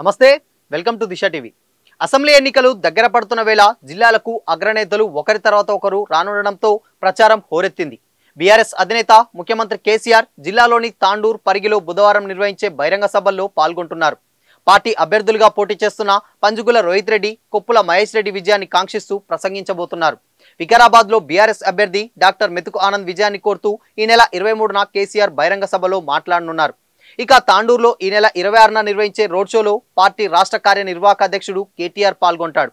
నమస్తే welcome to Disha TV assembly ఎన్నికలు దగ్గర పడుతున్న వేళ జిల్లాలకు అగ్రనేతలు ఒకరి తర్వాత ఒకరు రానుండడంతో ప్రచారం హోరెత్తింది బీఆర్ఎస్ అధినేత ముఖ్యమంత్రి కేసీఆర్ జిల్లాలోని తాండూర్ పరిగిలో బుధవారం నిర్వహించే బహిరంగ సభల్లో పాల్గొంటున్నారు పార్టీ అభ్యర్థులుగా పోటీ చేస్తున్న పంజుగుల రోహిత్ రెడ్డి కొప్పుల మహేష్ రెడ్డి విజయాన్ని కాంక్షిస్తూ ప్రసంగించబోతున్నారు వికారాబాద్లో బీఆర్ఎస్ అభ్యర్థి డాక్టర్ మెతుకు ఆనంద్ విజయాన్ని కోరుతూ ఈ నెల ఇరవై మూడున కేసీఆర్ బహిరంగ సభలో మాట్లాడనున్నారు ఇక తాండూరులో ఈ నెల ఇరవై ఆరున నిర్వహించే రోడ్ షోలో పార్టీ రాష్ట్ర కార్యనిర్వాహక అధ్యక్షుడు కేటీఆర్ పాల్గొంటాడు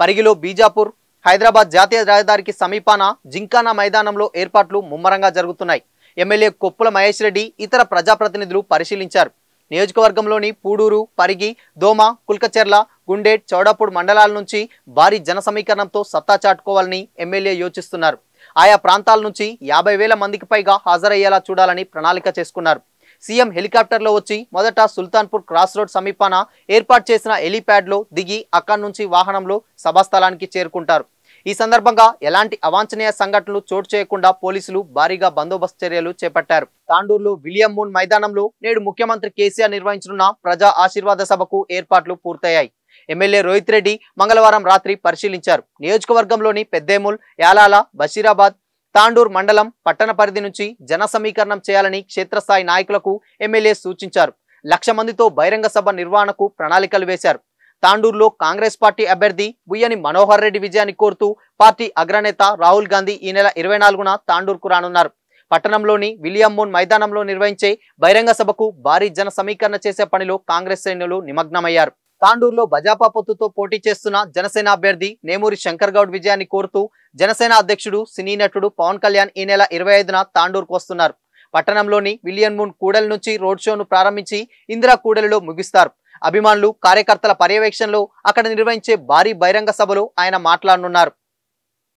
పరిగిలో బీజాపూర్ హైదరాబాద్ జాతీయ రహదారికి సమీపాన జింకానా మైదానంలో ఏర్పాట్లు ముమ్మరంగా జరుగుతున్నాయి ఎమ్మెల్యే కొప్పుల మహేష్ రెడ్డి ఇతర ప్రజాప్రతినిధులు పరిశీలించారు నియోజకవర్గంలోని పూడూరు పరిగి దోమ కుల్కచెర్ల గుండేట్ చౌడాపూడ్ మండలాల నుంచి భారీ జన సమీకరణంతో సత్తా చాటుకోవాలని ఎమ్మెల్యే యోచిస్తున్నారు ఆయా ప్రాంతాల నుంచి యాభై వేల మందికి పైగా హాజరయ్యేలా చూడాలని ప్రణాళిక చేసుకున్నారు సీఎం హెలికాప్టర్లో వచ్చి మొదట సుల్తాన్పూర్ క్రాస్ రోడ్ సమీపాన ఏర్పాటు చేసిన హెలీప్యాడ్లో దిగి అక్కడి నుంచి వాహనంలో సభాస్థలానికి చేరుకుంటారు ఈ సందర్భంగా ఎలాంటి అవాంఛనీయ సంఘటనలు చోటు చేయకుండా పోలీసులు భారీగా బందోబస్తు చర్యలు చేపట్టారు తాండూరులో విలియం మూన్ మైదానంలో నేడు ముఖ్యమంత్రి కేసీఆర్ నిర్వహించనున్న ప్రజా ఆశీర్వాద సభకు ఏర్పాట్లు పూర్తయ్యాయి ఎమ్మెల్యే రోహిత్ రెడ్డి మంగళవారం రాత్రి పరిశీలించారు నియోజకవర్గంలోని పెద్దేముల్ యాలాల బషీరాబాద్ తాండూర్ మండలం పట్టణ పరిధి నుంచి జన సమీకరణం చేయాలని క్షేత్రస్థాయి నాయకులకు ఎమ్మెల్యే సూచించారు లక్ష మందితో బహిరంగ సభ నిర్వహణకు ప్రణాళికలు వేశారు తాండూరులో కాంగ్రెస్ పార్టీ అభ్యర్థి బుయ్యని మనోహర్ రెడ్డి విజయాన్ని కోరుతూ పార్టీ అగ్రనేత రాహుల్ గాంధీ ఈ నెల ఇరవై నాలుగున తాండూర్కు రానున్నారు పట్టణంలోని విలియం మోన్ మైదానంలో నిర్వహించే బహిరంగ సభకు భారీ జన సమీకరణ చేసే పనిలో కాంగ్రెస్ సైన్యులు నిమగ్నమయ్యారు తాండూరులో భాజపా పొత్తుతో పోటీ చేస్తున్న జనసేన అభ్యర్థి నేమూరి శంకర్ గౌడ్ విజయాన్ని కోరుతూ జనసేన అధ్యక్షుడు సినీ నటుడు పవన్ కళ్యాణ్ ఈ నెల ఇరవై ఐదున తాండూరుకు వస్తున్నారు పట్టణంలోని విలియన్ మూన్ కూడలి నుంచి రోడ్ షోను ప్రారంభించి ఇందిరా కూడలిలో ముగిస్తారు అభిమానులు కార్యకర్తల పర్యవేక్షణలో అక్కడ నిర్వహించే భారీ బహిరంగ సభలో ఆయన మాట్లాడనున్నారు